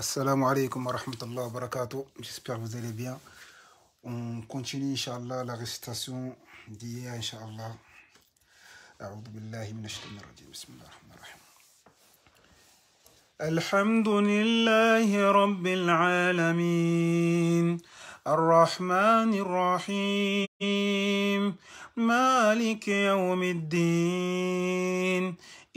السلام عليكم ورحمة الله وبركاته جيسبيغ فو زالي بيان اون كونتيني ان شاء الله لا ريسيتاسيون ديال ان شاء الله اعوذ بالله من الشيطان الرجيم بسم الله الرحمن الرحيم الحمد لله رب العالمين الرحمن الرحيم مالك يوم الدين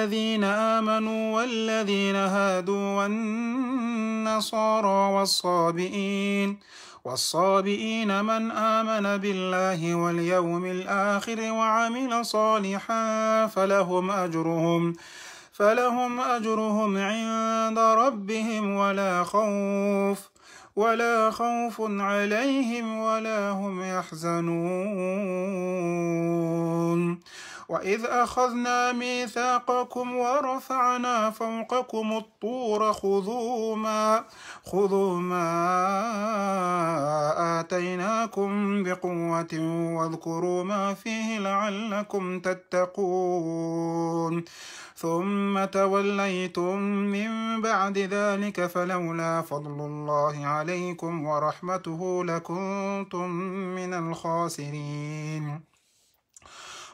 الذين آمنوا والذين هادوا والنصارى والصابئين والصابئين من آمن بالله واليوم الآخر وعمل صالحا فلهم أجرهم فلهم أجرهم عند ربهم ولا خوف ولا خوف عليهم ولا هم يحزنون وإذ أخذنا ميثاقكم ورفعنا فوقكم الطور خذوا ما خذوا ما آتيناكم بقوة واذكروا ما فيه لعلكم تتقون ثم توليتم من بعد ذلك فلولا فضل الله عليكم ورحمته لكنتم من الخاسرين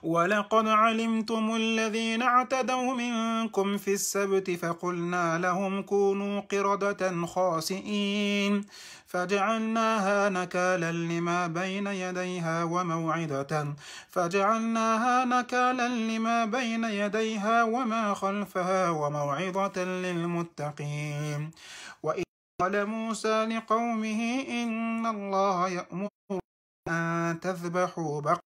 ولقد علمتم الذين اعتدوا منكم في السبت فقلنا لهم كونوا قردة خاسئين فجعلناها نكالا لما بين يديها وموعظة فجعلناها نكالا لما بين يديها وما خلفها وموعظة للمتقين وإذ قال موسى لقومه إن الله يأمر أن تذبحوا بقرة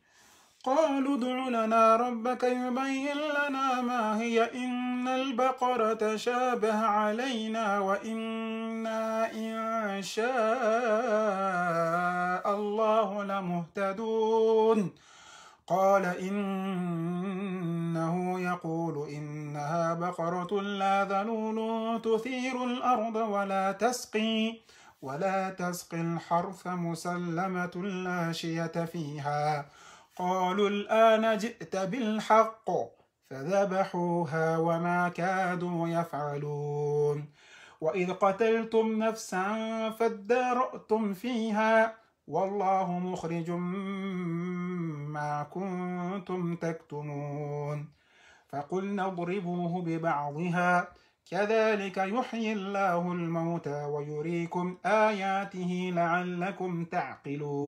قالوا ادع لنا ربك يبين لنا ما هي إن البقرة تشابه علينا وإنا إن شاء الله لمهتدون قال إنه يقول إنها بقرة لا ذلول تثير الأرض ولا تسقي ولا تسقي الحرث مسلمة لا شية فيها قالوا الآن جئت بالحق فذبحوها وما كادوا يفعلون وإذ قتلتم نفسا فادارأتم فيها والله مخرج ما كنتم تكتمون فقلنا اضربوه ببعضها كذلك يحيي الله الموتى ويريكم آياته لعلكم تعقلون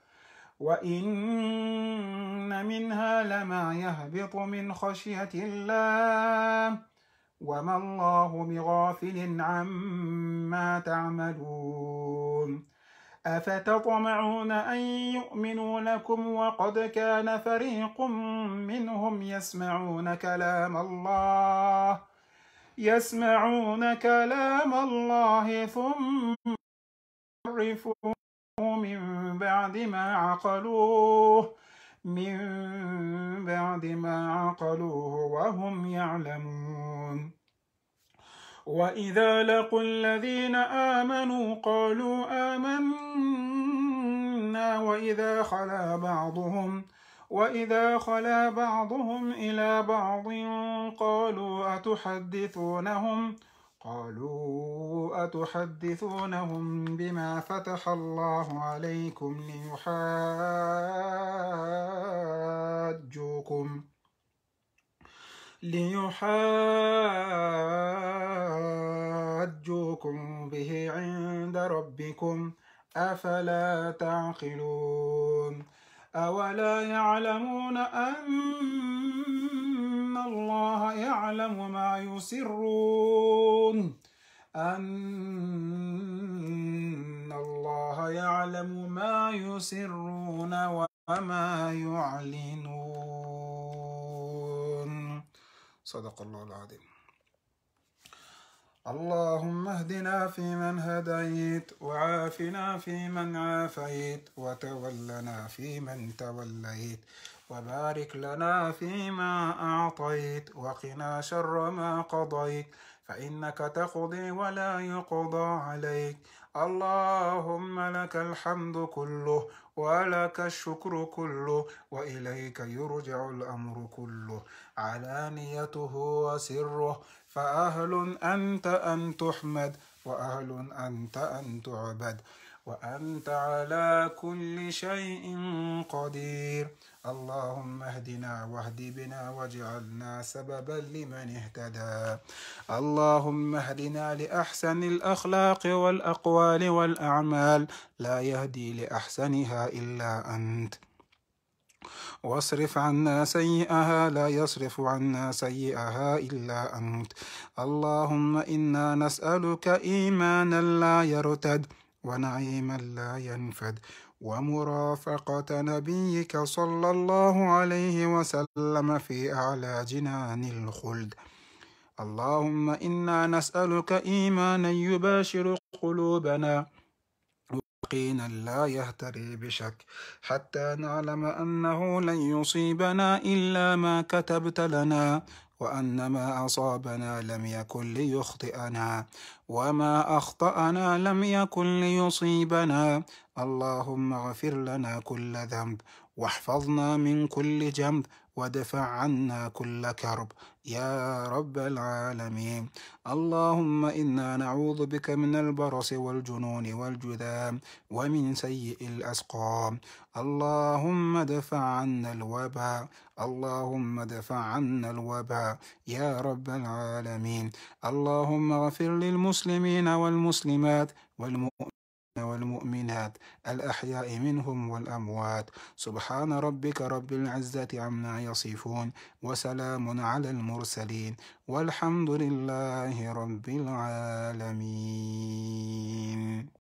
وإن منها لما يهبط من خشية الله وما الله بغافل عما تعملون أفتطمعون أن يؤمنوا لكم وقد كان فريق منهم يسمعون كلام الله يسمعون كلام الله ثم يعرفون من بعد ما عقلوه من بعد ما عقلوه وهم يعلمون وإذا لقوا الذين آمنوا قالوا آمنا وإذا خلا بعضهم وإذا خلا بعضهم إلى بعض قالوا أتحدثونهم ؟ قالوا أتحدثونهم بما فتح الله عليكم ليحاجوكم ليحاجوكم به عند ربكم أفلا تعقلون أولا يعلمون أن الله يعلم ما يسرون أن الله يعلم ما يسرون وما يعلنون صدق الله العظيم اللهم اهدنا فيمن هديت وعافنا فيمن عافيت وتولنا فيمن توليت وبارك لنا فيما أعطيت وقنا شر ما قضيت فإنك تقضي ولا يقضى عليك اللهم لك الحمد كله ولك الشكر كله وإليك يرجع الأمر كله علانيته وسره فأهل أنت أن تحمد وأهل أنت أن تعبد وأنت على كل شيء قدير اللهم اهدنا واهد بنا واجعلنا سببا لمن اهتدى اللهم اهدنا لأحسن الأخلاق والأقوال والأعمال لا يهدي لأحسنها إلا أنت واصرف عنا سيئها لا يصرف عنا سيئها إلا أنت اللهم إنا نسألك إيمانا لا يرتد ونعيما لا ينفد ومرافقة نبيك صلى الله عليه وسلم في أعلى جنان الخلد اللهم إنا نسألك إيمانا يباشر قلوبنا يقينا لا يهتري بشك حتى نعلم أنه لن يصيبنا إلا ما كتبت لنا وأن ما أصابنا لم يكن ليخطئنا وما أخطأنا لم يكن ليصيبنا اللهم اغفر لنا كل ذنب واحفظنا من كل جنب ودفع عنا كل كرب يا رب العالمين اللهم إنا نعوذ بك من البرص والجنون والجذام ومن سيء الأسقام اللهم دفع عنا الوباء اللهم دفع عنا الوباء يا رب العالمين اللهم اغفر للمسلمين والمسلمات والمؤمنين والمؤمنات الأحياء منهم والأموات سبحان ربك رب العزة عما يصفون وسلام على المرسلين والحمد لله رب العالمين